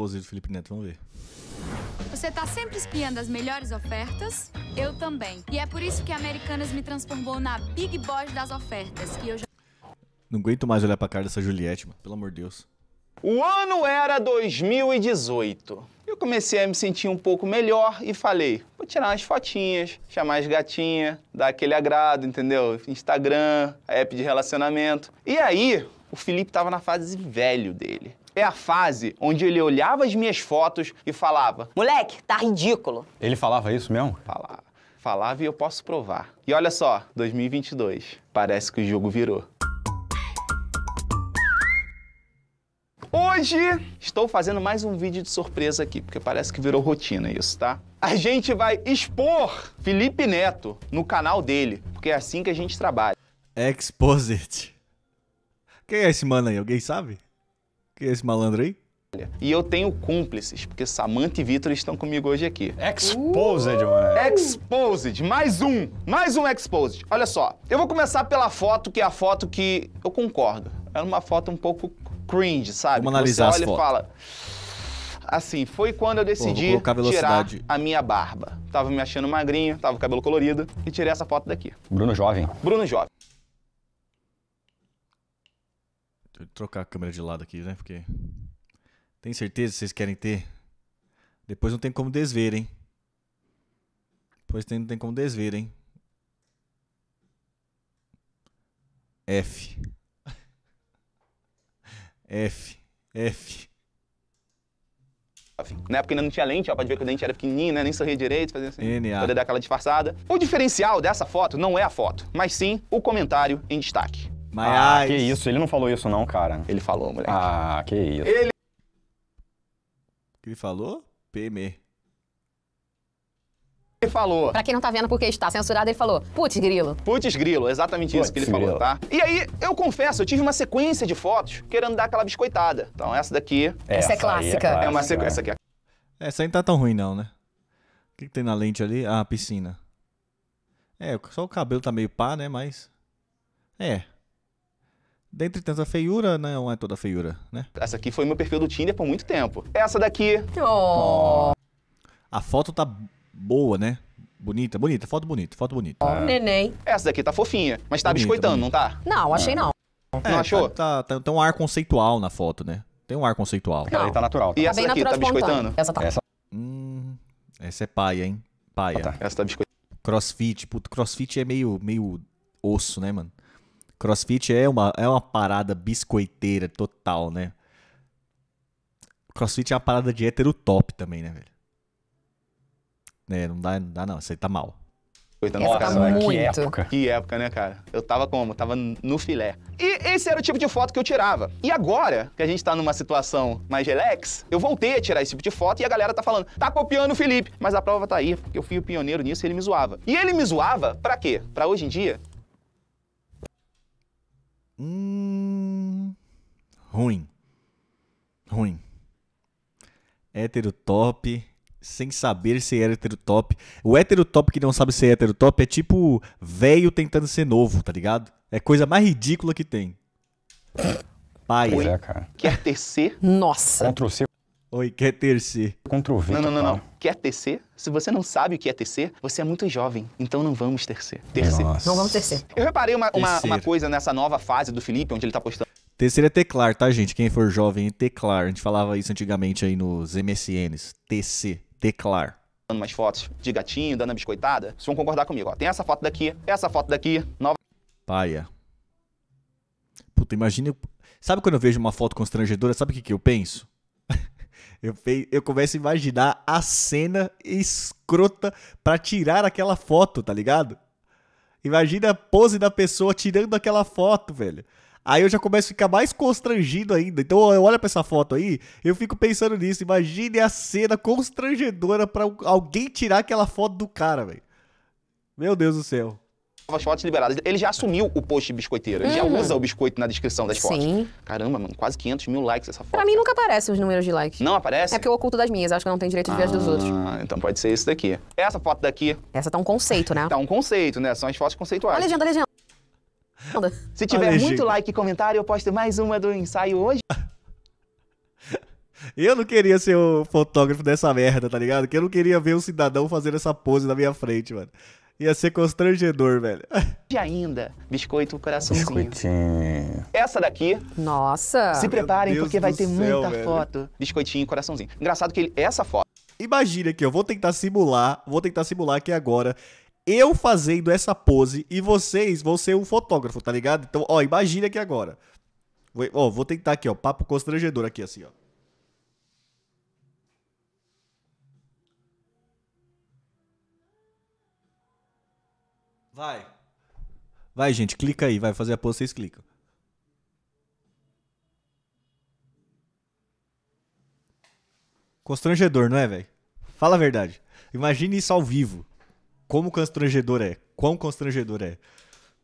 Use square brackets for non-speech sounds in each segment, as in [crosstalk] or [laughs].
Pose do Felipe Neto, vamos ver. Você tá sempre espiando as melhores ofertas? Eu também. E é por isso que a Americanas me transformou na Big Boss das ofertas. que eu já... Não aguento mais olhar pra cara dessa Juliette, mano. Pelo amor de Deus. O ano era 2018. Eu comecei a me sentir um pouco melhor e falei: vou tirar umas fotinhas, chamar as gatinhas, dar aquele agrado, entendeu? Instagram, app de relacionamento. E aí, o Felipe tava na fase velho dele é a fase onde ele olhava as minhas fotos e falava: Moleque, tá ridículo. Ele falava isso mesmo? Falava. Falava e eu posso provar. E olha só, 2022. Parece que o jogo virou. Hoje estou fazendo mais um vídeo de surpresa aqui, porque parece que virou rotina isso, tá? A gente vai expor Felipe Neto no canal dele, porque é assim que a gente trabalha. Exposit. Quem é esse mano aí? Alguém sabe? é esse malandro aí? E eu tenho cúmplices, porque Samantha e Vitor estão comigo hoje aqui. Exposed, uh! mano. Exposed, mais um, mais um Exposed. Olha só, eu vou começar pela foto, que é a foto que eu concordo. É uma foto um pouco cringe, sabe? Vamos analisar Você olha e fala... Assim, foi quando eu decidi Pô, tirar a minha barba. Tava me achando magrinho, tava com o cabelo colorido, e tirei essa foto daqui. Bruno Jovem. Bruno Jovem. Deixa eu trocar a câmera de lado aqui, né? Porque. Tem certeza que vocês querem ter? Depois não tem como desver, hein? Depois não tem como desver, hein? [laughs] F. F. F. Na época ainda não tinha lente, ó, pode ver que o dente era pequenininho, né? Nem sorria direito, fazia assim, NA. poder dar aquela disfarçada. O diferencial dessa foto não é a foto, mas sim o comentário em destaque. Mas... Ah, é que isso. Ele não falou isso não, cara. Ele falou, moleque. Ah, que isso. Ele... Ele falou? PM. Ele falou. Pra quem não tá vendo porque está censurado, ele falou: putz, grilo. Putz, grilo, exatamente isso que ele grilo. falou, tá? E aí, eu confesso, eu tive uma sequência de fotos querendo dar aquela biscoitada. Então, essa daqui. Essa, essa é, é clássica. É, clássica. é uma sequência aqui. Essa aí não tá tão ruim, não, né? O que, que tem na lente ali? Ah, piscina. É, só o cabelo tá meio pá, né? Mas. É, Dentre tanta feiura, né? não é toda feiura, né? Essa aqui foi meu perfil do Tinder por muito tempo. Essa daqui. Oh. A foto tá boa, né? Bonita, bonita, foto bonita, foto bonita. Oh, neném. Essa daqui tá fofinha, mas tá bonita, biscoitando, bonita. não tá? Não, achei é. não. É, não achou? Tá, tá, tá, tem um ar conceitual na foto, né? Tem um ar conceitual. Tá não. Aí tá natural. Tá? E essa Bem daqui tá biscoitando? Essa tá. Essa... Hum, essa é paia, hein? Paia. Ah, tá. Essa tá biscoitando. Crossfit, puto, crossfit é meio, meio osso, né, mano? Crossfit é uma, é uma parada biscoiteira total, né? Crossfit é uma parada de hétero top também, né, velho? É, não dá, não dá não, isso aí tá mal. Nossa, cara, né? que época. Que época, né, cara? Eu tava como? Tava no filé. E esse era o tipo de foto que eu tirava. E agora, que a gente tá numa situação mais relax, eu voltei a tirar esse tipo de foto e a galera tá falando, tá copiando o Felipe. Mas a prova tá aí, porque eu fui o pioneiro nisso e ele me zoava. E ele me zoava pra quê? Pra hoje em dia Hum. Ruim. Ruim. Hétero top, sem saber se é hétero top. O hétero top que não sabe ser é hétero top é tipo velho tentando ser novo, tá ligado? É coisa mais ridícula que tem. Pai. é, cara. Quer é tecer? Nossa. Ctrl C. Oi, quer tercer. Contra o Não, não, não, não. Quer tercer? Se você não sabe o que é tercer, você é muito jovem. Então não vamos tercer. Tercer. Nossa. Não vamos tercer. Eu reparei uma, uma, uma coisa nessa nova fase do Felipe, onde ele tá postando. Terceiro é teclar, tá, gente? Quem for jovem é teclar. A gente falava isso antigamente aí nos MSNs. TC, teclar dando umas fotos de gatinho, dando a biscoitada, vocês vão concordar comigo. Ó, tem essa foto daqui, essa foto daqui, nova. Paia. Puta, imagina. Sabe quando eu vejo uma foto constrangedora, sabe o que, que eu penso? Eu, fei, eu começo a imaginar a cena escrota para tirar aquela foto, tá ligado? Imagina a pose da pessoa tirando aquela foto, velho. Aí eu já começo a ficar mais constrangido ainda. Então eu olho para essa foto aí, eu fico pensando nisso. Imagine a cena constrangedora para alguém tirar aquela foto do cara, velho. Meu Deus do céu novas fotos liberadas. Ele já assumiu o post biscoiteiro, ele uhum. já usa o biscoito na descrição das fotos. Sim. Caramba, mano, quase 500 mil likes essa foto. Pra mim nunca aparecem os números de likes. Não aparece? É porque eu oculto das minhas, acho que eu não tenho direito de ver ah, as dos ah, outros. Ah, então pode ser isso daqui. Essa foto daqui. Essa tá um conceito, né? tá um conceito, né? São as fotos conceituais. Olha a legenda, a legenda. Se tiver Olha, muito like e comentário, eu posto mais uma do ensaio hoje. [laughs] Eu não queria ser o fotógrafo dessa merda, tá ligado? Que eu não queria ver um cidadão fazendo essa pose na minha frente, mano. Ia ser constrangedor, velho. E ainda, biscoito coraçãozinho. Biscoitinho. Essa daqui. Nossa. Se preparem porque vai ter céu, muita velho. foto. Biscoitinho e coraçãozinho. Engraçado que ele, essa foto. Imagina aqui, eu vou tentar simular, vou tentar simular aqui agora eu fazendo essa pose e vocês vão ser um fotógrafo, tá ligado? Então, ó, imagina aqui agora. Vou, ó, vou tentar aqui, ó, papo constrangedor aqui assim, ó. Vai. Vai, gente, clica aí. Vai fazer a pose, vocês clicam. Constrangedor, não é, velho? Fala a verdade. Imagine isso ao vivo. Como constrangedor é. Quão constrangedor é.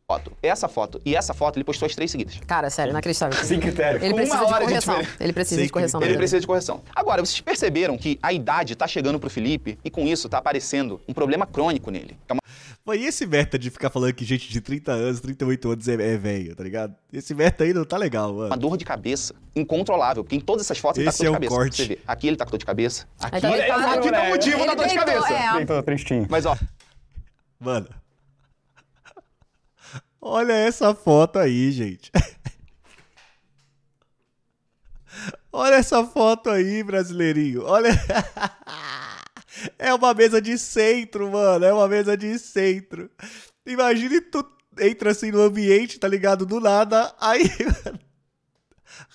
Foto, essa foto e essa foto ele postou as três seguidas. Cara, sério, inacreditável. É Sem critério. Ele precisa de correção. Ele precisa de correção. Né? Ele precisa de correção. Agora, vocês perceberam que a idade tá chegando pro Felipe e com isso tá aparecendo um problema crônico nele. É uma... Foi esse meta de ficar falando que gente de 30 anos, 38 anos é, é velho, tá ligado? Esse meta aí não tá legal, mano. Uma dor de cabeça incontrolável, porque em todas essas fotos esse ele tá com dor é de cabeça. Corte. Você vê, aqui ele tá com dor de cabeça. Aqui, então, ele tá, aqui, tá o motivo da dor de tá cabeça. É. Tá tristinho. Mas ó. Mano. Olha essa foto aí, gente. Olha essa foto aí, brasileirinho. Olha. [laughs] É uma mesa de centro, mano. É uma mesa de centro. Imagine tu entra assim no ambiente, tá ligado? Do nada. Aí, [laughs]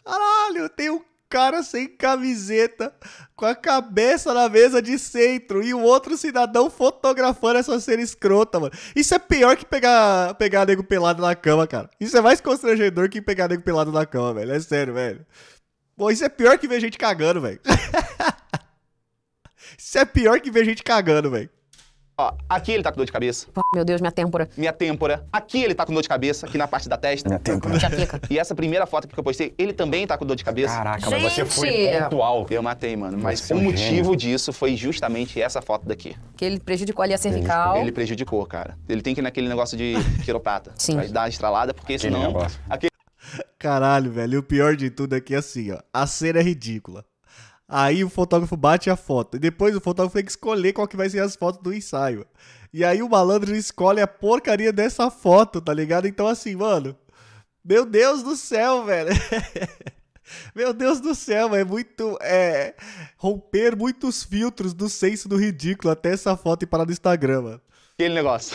Caralho, tem um cara sem camiseta, com a cabeça na mesa de centro, e o um outro cidadão fotografando essa cena escrota, mano. Isso é pior que pegar, pegar nego pelado na cama, cara. Isso é mais constrangedor que pegar nego pelado na cama, velho. É sério, velho. Pô, isso é pior que ver gente cagando, velho. [laughs] Isso é pior que ver gente cagando, velho. Ó, aqui ele tá com dor de cabeça. Meu Deus, minha têmpora. Minha têmpora. Aqui ele tá com dor de cabeça, aqui na parte da testa. Minha têmpora. E essa primeira foto que eu postei, ele também tá com dor de cabeça. Caraca, Gente! mas você foi pontual. Eu matei, mano. Mas é o motivo disso foi justamente essa foto daqui. Que ele prejudicou ali a cervical. Ele prejudicou, cara. Ele tem que ir naquele negócio de [laughs] quiropata. Sim. Pra dar uma estralada, porque aquele senão... Caralho, velho. E o pior de tudo aqui é assim, ó. A cena é ridícula. Aí o fotógrafo bate a foto. E depois o fotógrafo tem que escolher qual que vai ser as fotos do ensaio. E aí o malandro escolhe a porcaria dessa foto, tá ligado? Então assim, mano. Meu Deus do céu, velho. [laughs] Meu Deus do céu, é muito. É, romper muitos filtros do senso do ridículo até essa foto e parar no Instagram, mano. Aquele negócio.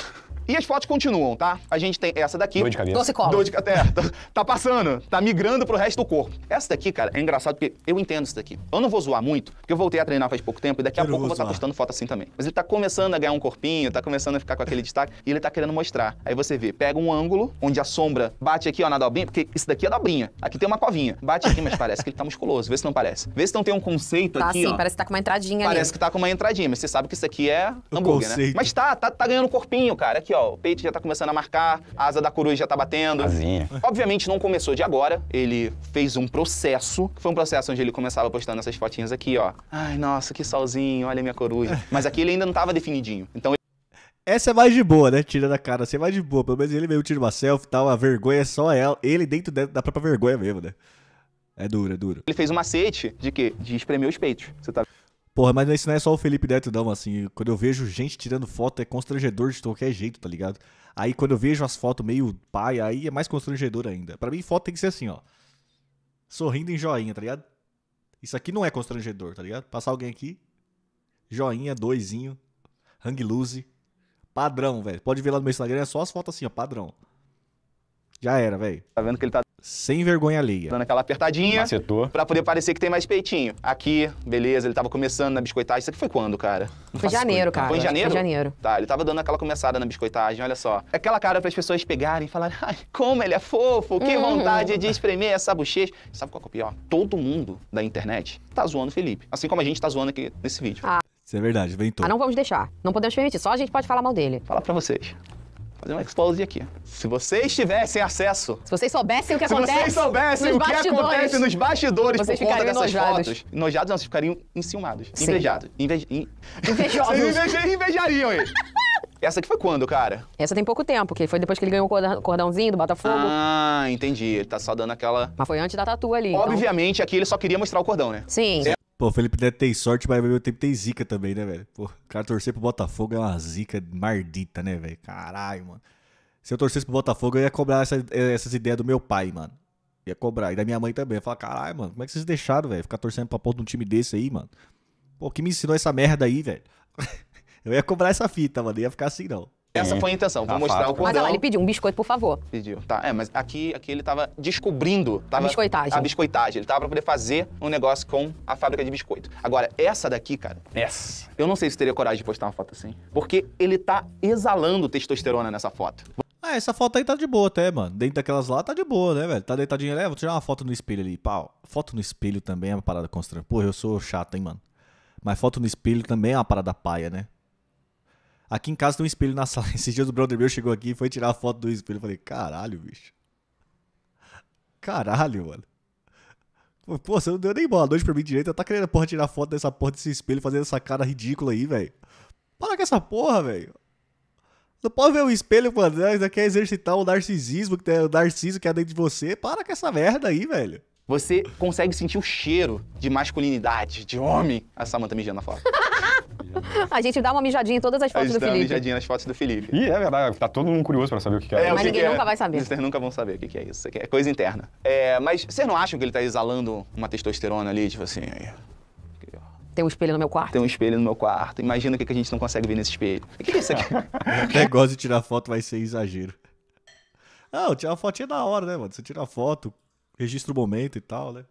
E as fotos continuam, tá? A gente tem essa daqui. Dor de cabeça. Torcicolo. Dor de cabeça. É, tá, tá, passando, tá migrando pro resto do corpo. Essa daqui, cara, é engraçado porque eu entendo isso daqui. Eu não vou zoar muito, porque eu voltei a treinar faz pouco tempo e daqui a eu pouco eu vou estar tá postando foto assim também. Mas ele tá começando a ganhar um corpinho, tá começando a ficar com aquele destaque e ele tá querendo mostrar. Aí você vê, pega um ângulo onde a sombra bate aqui, ó, na dobrinha, porque isso daqui é dobrinha. Aqui tem uma covinha. Bate aqui, mas parece que ele tá musculoso. Vê se não parece. Vê se não tem um conceito tá, aqui, sim, ó. parece que tá com uma entradinha Parece ali. que tá com uma entradinha, mas você sabe que isso aqui é hambúrguer, né? Mas tá, tá, tá ganhando corpinho, cara. Aqui, ó ó, o peito já tá começando a marcar, a asa da coruja já tá batendo. Asinha. Obviamente não começou de agora, ele fez um processo, que foi um processo onde ele começava postando essas fotinhas aqui, ó. Ai, nossa, que solzinho, olha a minha coruja. Mas aqui ele ainda não tava definidinho. Então essa é mais de boa, né? Tira da cara, assim é mais de boa. Pelo menos ele meio tira uma selfie e tal. A vergonha é só ela. Ele dentro da própria vergonha mesmo, né? É duro, é duro. Ele fez um macete de quê? De espremer os peitos. Você tá Porra, mas isso não é só o Felipe Neto, não, assim. Quando eu vejo gente tirando foto, é constrangedor de qualquer jeito, tá ligado? Aí quando eu vejo as fotos meio pai, aí é mais constrangedor ainda. Para mim, foto tem que ser assim, ó. Sorrindo em joinha, tá ligado? Isso aqui não é constrangedor, tá ligado? Passar alguém aqui, joinha, doisinho, hang loose. Padrão, velho. Pode ver lá no meu Instagram, é só as fotos assim, ó, padrão. Já era, velho. Tá vendo que ele tá sem vergonha alheia. Dando aquela apertadinha. Macetou. Pra poder parecer que tem mais peitinho. Aqui, beleza, ele tava começando na biscoitagem. Isso aqui foi quando, cara? Foi janeiro, cara. Foi em janeiro? Foi em janeiro. Tá, ele tava dando aquela começada na biscoitagem, olha só. Aquela cara para as pessoas pegarem e falarem, [laughs] ai, como ele é fofo, que uhum. vontade de espremer essa bochecha. Sabe qual é o pior? Todo mundo da internet tá zoando o Felipe. Assim como a gente tá zoando aqui nesse vídeo. Ah. Isso é verdade, vem todo. Ah, não vamos deixar. Não podemos permitir. Só a gente pode falar mal dele. Falar para vocês fazer um expose aqui. Se vocês tivessem acesso... Se vocês soubessem o que acontece... Se vocês soubessem o que bastidores. acontece nos bastidores vocês por conta dessas enojados. fotos... Enojados não, vocês ficariam enciumados, Sim. invejados. Invejosos. [laughs] vocês invejariam eles. Essa aqui foi quando, cara? Essa tem pouco tempo, que foi depois que ele ganhou o cordãozinho do Botafogo. Ah, entendi. Ele tá só dando aquela. Mas foi antes da tatu ali. Então. Obviamente, então... aqui ele só queria mostrar o cordão, né? Sim. Sim. Pô, o Felipe Neto tem sorte, mas ao mesmo tempo tem zica também, né, velho? Pô, o cara torcer pro Botafogo é uma zica mardita, né, velho? Caralho, mano. Se eu torcesse pro Botafogo, eu ia cobrar essa, eh, essas ideias do meu pai, mano. Ia cobrar. E da minha mãe também. Ia falar, caralho, mano, como é que vocês deixaram, velho? Ficar torcendo pra porra de um time desse aí, mano. Pô, que me ensinou essa merda aí, velho? [laughs] eu ia cobrar essa fita, mano. Não ia ficar assim, não. Essa foi a intenção. Vou tá mostrar fato. o cordão. Mas olha lá, ele pediu um biscoito, por favor. Pediu. Tá, é, mas aqui, aqui ele tava descobrindo tava a biscoitagem. A biscoitagem. Ele tava pra poder fazer um negócio com a fábrica de biscoito. Agora, essa daqui, cara. Essa. Eu não sei se teria coragem de postar uma foto assim. Porque ele tá exalando testosterona nessa foto. Ah, essa foto aí tá de boa até, mano. Dentro daquelas lá tá de boa, né, velho? Tá deitadinha ali, é, vou tirar uma foto no espelho ali. Pau, foto no espelho também é uma parada constrangedora. Porra, eu sou chato, hein, mano. Mas foto no espelho também é uma parada paia, né? Aqui em casa tem um espelho na [laughs] sala. Esses dias o brother meu chegou aqui e foi tirar a foto do espelho. Eu falei, caralho, bicho. Caralho, mano. Pô, você não deu nem boa noite pra mim direito. tá querendo, porra, tirar foto dessa porra desse espelho, fazendo essa cara ridícula aí, velho. Para com essa porra, velho. Não pode ver o espelho, mano. Ainda quer exercitar o narcisismo, que tem o narciso que é dentro de você. Para com essa merda aí, velho. Você consegue sentir o cheiro de masculinidade, de homem. A Samanta mijando na foto. [laughs] [laughs] A gente dá uma mijadinha em todas as fotos do Felipe. A gente dá uma mijadinha nas fotos do Felipe. Ih, é verdade. Tá todo mundo curioso pra saber o que, é. é mas que ninguém que é. nunca vai saber. Vocês nunca vão saber o que, é isso. É coisa interna. É, mas vocês não acham que ele tá exalando uma testosterona ali, tipo assim... Aí? Tem um espelho no meu quarto? Tem um espelho no meu quarto. Imagina o que a gente não consegue ver nesse espelho. O que é isso aqui? [laughs] Negócio de tirar foto vai ser exagero. Não, tirar foto é da hora, né, mano? Você tira a foto, registra o momento e tal, né?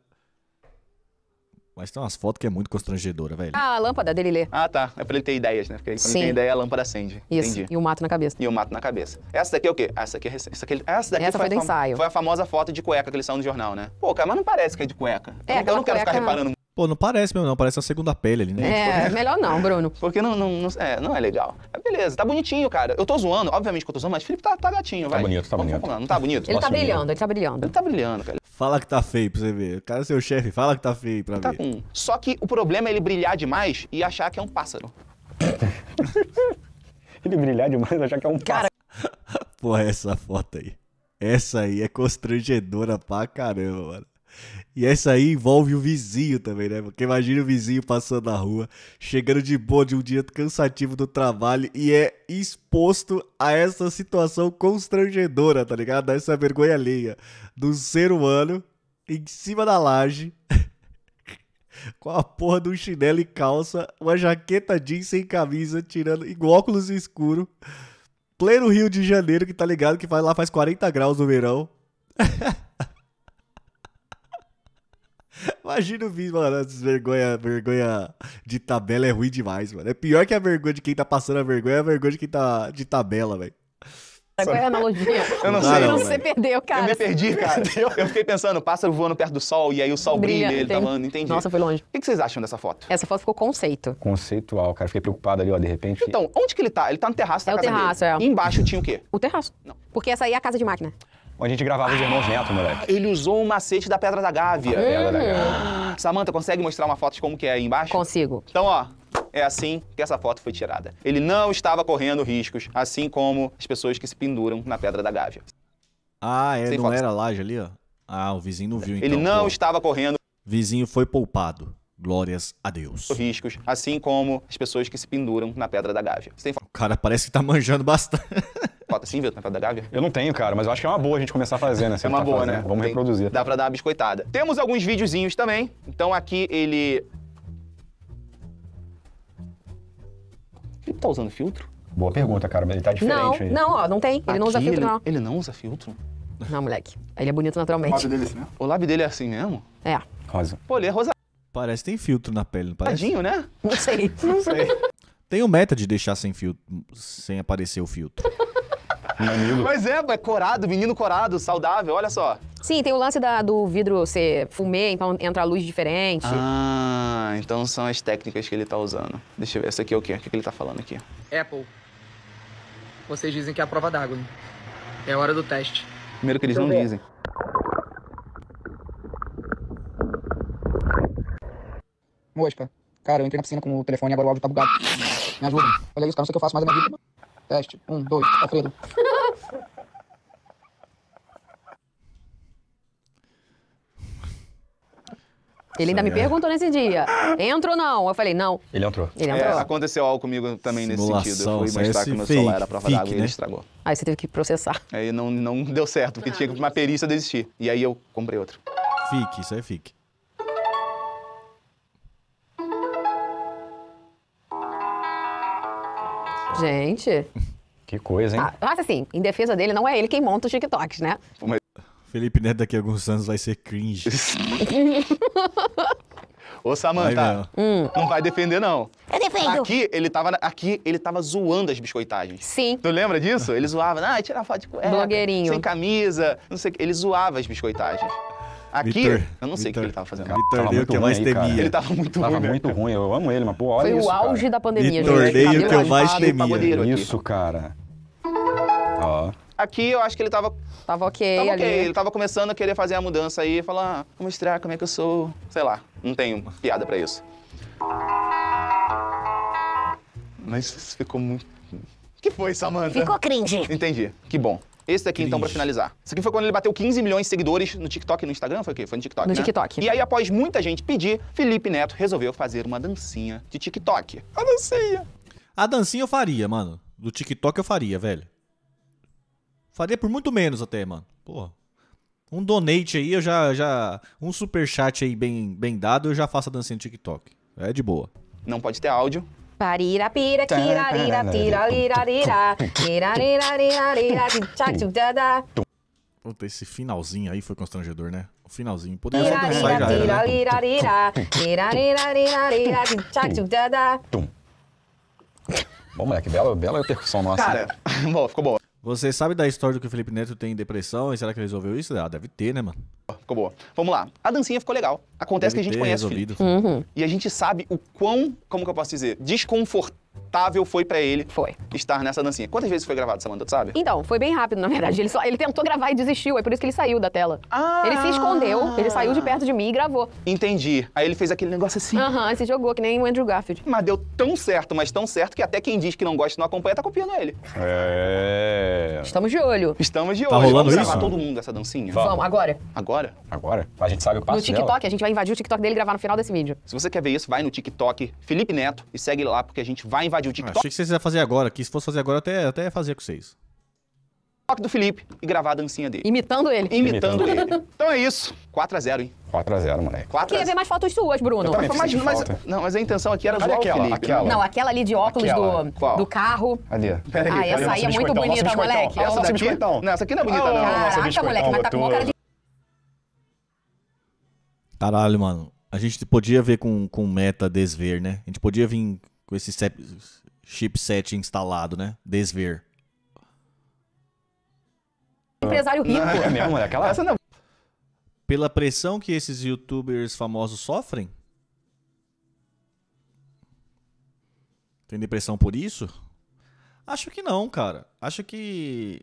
Mas tem umas fotos que é muito constrangedora, velho. Ah, a lâmpada dele lê. Ah, tá. É pra ele ter ideias, né? Porque quando Sim. tem ideia, a lâmpada acende. Isso. Entendi. E o mato na cabeça. E o mato na cabeça. Essa daqui é o quê? Essa daqui, é recente. Essa, aqui... É Essa daqui Essa foi, do ensaio. Foi a famosa foto de cueca que eles saiu no jornal, né? Pô, cara, mas não parece que é de cueca. É, eu não quero ficar reparando Pô, não parece mesmo, não. Parece a segunda pele ali, né? É, melhor não, Bruno. [laughs] Porque não, não, não, é, não é legal. É, beleza, tá bonitinho, cara. Eu tô zoando, obviamente que eu tô zoando, mas Felipe tá, tá gatinho, tá vai. Tá bonito, tá bonito. Não, não tá bonito? Ele tá Nossa, tá brilhando, ele tá brilhando. Ele tá brilhando, cara. Fala que tá feio pra você ver. O cara é seu chefe, fala que tá feio pra tá ver. Só que o problema é ele brilhar demais e achar que é um pássaro. [laughs] ele brilhar demais e achar que é um cara... pássaro. Porra, essa foto aí. Essa aí é constrangedora pra caramba, mano. E essa aí envolve o vizinho também, né? Porque imagina o vizinho passando na rua, chegando de boa de um dia cansativo do trabalho e é exposto a essa situação constrangedora, tá ligado? Essa vergonha alheia do ser humano em cima da laje. [laughs] com a porra de um chinelo e calça, uma jaqueta jeans sem camisa, tirando igual óculos escuro. Pleno Rio de Janeiro, que tá ligado que lá faz 40 graus no verão. [laughs] Imagina o vídeo, mano, essas vergonha, vergonha de tabela é ruim demais, mano. É pior que a vergonha de quem tá passando a vergonha, é a vergonha de quem tá de tabela, velho. Qual é a analogia? Eu não, sei. Não, você perdeu, cara. Eu me perdi, cara. Eu fiquei pensando, pássaro voando perto do sol e aí o sol brilha, brilha ele tá voando, entendi. Nossa, foi longe. O que vocês acham dessa foto? Essa foto ficou conceito. Conceitual, cara. Fiquei preocupado ali, ó, de repente. Então, onde que ele tá? Ele tá no terraço da é casa É o terraço, é. E embaixo tinha o quê? O terraço. Não. Porque essa aí é a casa de máquina onde a gente gravava os Irmãos Neto, moleque. Ah, ele usou um macete da Pedra da Gávea. Pedra da hum. Gávea. Samanta, consegue mostrar uma foto de como que é aí embaixo? Consigo. Então, ó, é assim que essa foto foi tirada. Ele não estava correndo riscos, assim como as pessoas que se penduram na Pedra da Gávea. Ah, é, não foto. era a laje ali, ó? Ah, o vizinho não viu, então. Ele não pô. estava correndo. Vizinho foi poupado. Glórias a Deus. Riscos, assim como as pessoas que se penduram na Pedra da Gávea. Você tem... O cara parece que tá manjando bastante. Foto [laughs] sim, viu na Pedra da Gávea? Eu não tenho, cara, mas eu acho que é uma boa a gente começar a fazer, né? é uma tá boa, fazendo. né? Vamos tem... reproduzir. Dá pra dar uma biscoitada. Temos alguns videozinhos também. Então aqui ele... Ele tá usando filtro? Boa pergunta, cara, mas ele tá diferente não, aí. Não, ó, não tem. Ele aqui não usa filtro, ele... não. Ele não usa filtro? Não, moleque. Ele é bonito naturalmente. O lábio dele é assim mesmo? O lábio dele é assim mesmo? É. Rosa. Pô, ele é rosa. Parece que tem filtro na pele, não parece? Tadinho, né? Não sei. [laughs] Não sei. Tenho meta de deixar sem filtro, sem aparecer o filtro. Menino. Mas é, é corado, menino corado, saudável, olha só. Sim, tem o lance da, do vidro ser fumê, então entra a luz diferente. Ah, então são as técnicas que ele tá usando. Deixa eu ver, essa aqui é o quê? O que ele tá falando aqui? Apple, vocês dizem que é a prova d'água. É a hora do teste. Primeiro que eles Deixa não ver. dizem. Mosca. cara. eu entrei na piscina com o telefone e agora o áudio tá bugado. Me ajuda. Olha isso, cara. Não sei o que eu faço mais da minha vida. É teste. Um, dois. Alfredo. Ele ainda me né? perguntou nesse dia. Entro ou não? Eu falei, não. Ele entrou. Ele é, entrou. É, aconteceu algo comigo também nesse sentido. Eu fui mostrar que o meu celular fake, era prova d'água e ele né? estragou. Aí você teve que processar. Aí não, não deu certo, porque tinha que uma perícia desistir. E aí eu comprei outro. Fique, isso é fique. Gente. Que coisa, hein? Ah, mas assim, em defesa dele, não é ele quem monta os TikToks, né? Mas... Felipe Neto daqui a alguns anos vai ser cringe. [laughs] Ô, Samanta, hum. não vai defender, não. Eu defendo. Aqui ele, tava, aqui, ele tava zoando as biscoitagens. Sim. Tu lembra disso? Ele zoava, ah, tirar foto de cueca. Blogueirinho. Sem camisa, não sei o que. Ele zoava as biscoitagens. Aqui, Victor, eu não sei o que ele tava fazendo. Vitor tava muito que eu mais temia. ele tava muito tava ruim. Tava né? muito ruim, eu amo ele, mas pô, olha Foi isso, o auge cara. da pandemia, Vitor, gente. Torneio que, que eu mais temia. Isso, cara. Ó. Aqui eu acho que ele tava. Tava ok. Tava ali. ok. Ele tava começando a querer fazer a mudança aí, falar, ah, vou mostrar como é que eu sou. Sei lá, não tenho piada pra isso. Mas ficou muito. que foi, Samantha? Ficou cringe. Entendi. Que bom. Esse daqui, então, para finalizar. Isso aqui foi quando ele bateu 15 milhões de seguidores no TikTok e no Instagram, foi o quê? Foi no TikTok, No né? TikTok. E aí, após muita gente pedir, Felipe Neto resolveu fazer uma dancinha de TikTok. A dancinha! A dancinha eu faria, mano. Do TikTok eu faria, velho. Faria por muito menos até, mano. Porra. Um donate aí, eu já. já um super chat aí bem, bem dado, eu já faço a dancinha no TikTok. É de boa. Não pode ter áudio, Parira, pira, kira, rira, tira, lira, rira, tira, lira, rira, rira, tchá, Puta, esse finalzinho aí foi constrangedor, né? O finalzinho. Poderia só dançar e já era, né? Bom, moleque, bela, bela percussão nossa. Cara, [laughs] bom, ficou boa. Você sabe da história do que o Felipe Neto tem depressão e será que resolveu isso? Ah, deve ter, né, mano? Ficou boa. Vamos lá. A dancinha ficou legal. Acontece deve que a gente conhece resolvido. o Felipe. Uhum. E a gente sabe o quão, como que eu posso dizer, desconfortável confortável foi para ele foi. estar nessa dancinha. Quantas vezes foi gravado, Samanta, tu sabe? Então, foi bem rápido, na verdade. Ele, só, ele tentou gravar e desistiu, é por isso que ele saiu da tela. Ah. Ele se ah! escondeu, ele saiu de perto de mim e gravou. Entendi. Aí ele fez aquele negócio assim. Aham, uhum, se jogou, que nem o Andrew Garfield. Mas deu tão certo, mas tão certo, que até quem diz que não gosta e não acompanha tá copiando ele. É. Estamos de olho. Estamos de tá olho. Tá rolando Vamos isso? gravar todo mundo essa dancinha? Vamos. Vamos, agora. Agora? Agora? A gente sabe o passo No TikTok, dela. a gente vai invadir o TikTok dele e gravar no final desse vídeo. Se você quer ver isso, vai no TikTok Felipe Neto e segue lá, porque a gente vai invadir o ah, TikTok. achei que vocês iam fazer agora, que se fosse fazer agora, até, até fazia com vocês. TikTok do Felipe e gravar a dancinha dele. Imitando ele. Imitando, Imitando ele. então é isso. 4x0, hein? 4x0, moleque. 4 Queria ver mais fotos suas, Bruno. Mas, mas, mas, não, mas a intenção aqui era Olha zoar aquela, o Felipe. Aquela. Né? Não, aquela ali de óculos do, do carro. Ali. Pera aí, ah, essa aí é muito bonita, moleque. Essa daqui? É não, essa aqui não é bonita, oh, não. Caraca, moleque, vai estar tá com uma cara de... Caralho, mano. A gente podia ver com, com meta desver, né? A gente podia vir com esse chipset instalado, né? Desver. Empresário rico. Não, é mesmo, é aquela... Essa não. É Pela pressão que esses youtubers famosos sofrem? Tem depressão por isso? Acho que não, cara. Acho que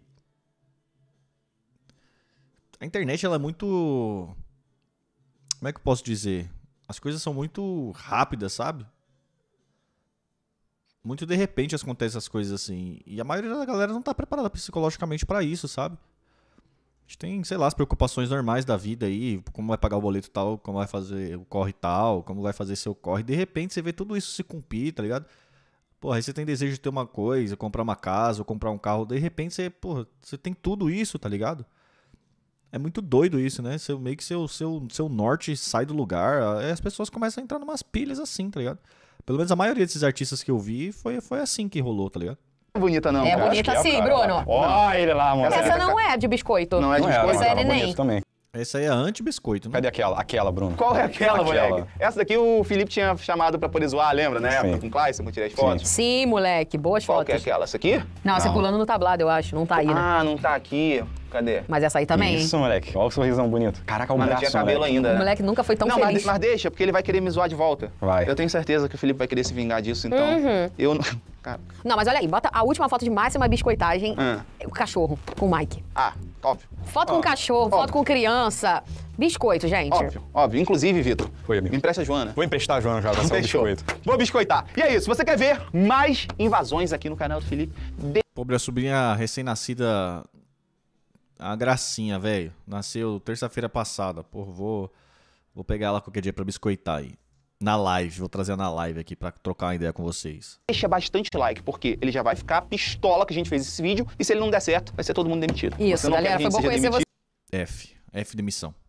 a internet ela é muito como é que eu posso dizer? As coisas são muito rápidas, sabe? muito de repente acontecem essas coisas assim. E a maioria da galera não tá preparada psicologicamente para isso, sabe? A gente tem, sei lá, as preocupações normais da vida aí, como vai pagar o boleto tal, como vai fazer o corre tal, como vai fazer seu corre. De repente você vê tudo isso se cumprir, tá ligado? Porra, aí você tem desejo de ter uma coisa, comprar uma casa, ou comprar um carro. De repente você, porra, você tem tudo isso, tá ligado? É muito doido isso, né? meio que seu, seu, seu norte sai do lugar. Aí as pessoas começam a entrar numas pilhas assim, tá ligado? Pelo menos a maioria desses artistas que eu vi foi, foi assim que rolou, tá ligado? É bonita, não. É cara. bonita é sim, é, Bruno. Olha ele lá, mano. Essa não é de biscoito. Não é de não é, biscoito. Essa é neném. também. Essa aí é anti-biscoito, né? Cadê aquela? Aquela, Bruno. Qual é aquela, aquela. moleque? Essa daqui o Felipe tinha chamado pra poder zoar, lembra, né? Sim. Com o Clayson, tirei as fotos. Sim, moleque. Boas Qual é fotos. Qual é aquela? Essa aqui? Não, essa é pulando no tablado, eu acho. Não tá aí, né? Ah, não tá aqui. Cadê? Mas essa aí também. Isso, moleque. Olha o sorrisão bonito. Caraca, o mas braço, não tinha cabelo moleque. ainda. Né? O moleque nunca foi tão não, feliz. Mas, mas deixa, porque ele vai querer me zoar de volta. Vai. Eu tenho certeza que o Felipe vai querer se vingar disso, então. Uhum. Eu não. [laughs] Cara. Não, mas olha aí, bota a última foto de máxima biscoitagem. Ah. É o cachorro com o Mike. Ah. Óbvio. Foto óbvio. com cachorro, óbvio. foto com criança. Biscoito, gente. Óbvio, óbvio. Inclusive, Vitor. Foi, amigo. Me empresta a Joana. Vou emprestar a Joana já, vai tá ser um biscoito. Vou biscoitar. E é isso. Você quer ver mais invasões aqui no canal do Felipe? De... Pobre a sobrinha recém-nascida. A gracinha, velho. Nasceu terça-feira passada. Pô, vou. Vou pegar ela qualquer dia pra biscoitar aí na live. Vou trazer na live aqui para trocar uma ideia com vocês. Deixa bastante like, porque ele já vai ficar pistola que a gente fez esse vídeo e se ele não der certo, vai ser todo mundo demitido. Isso, galera, foi bom conhecer você. F. F demissão.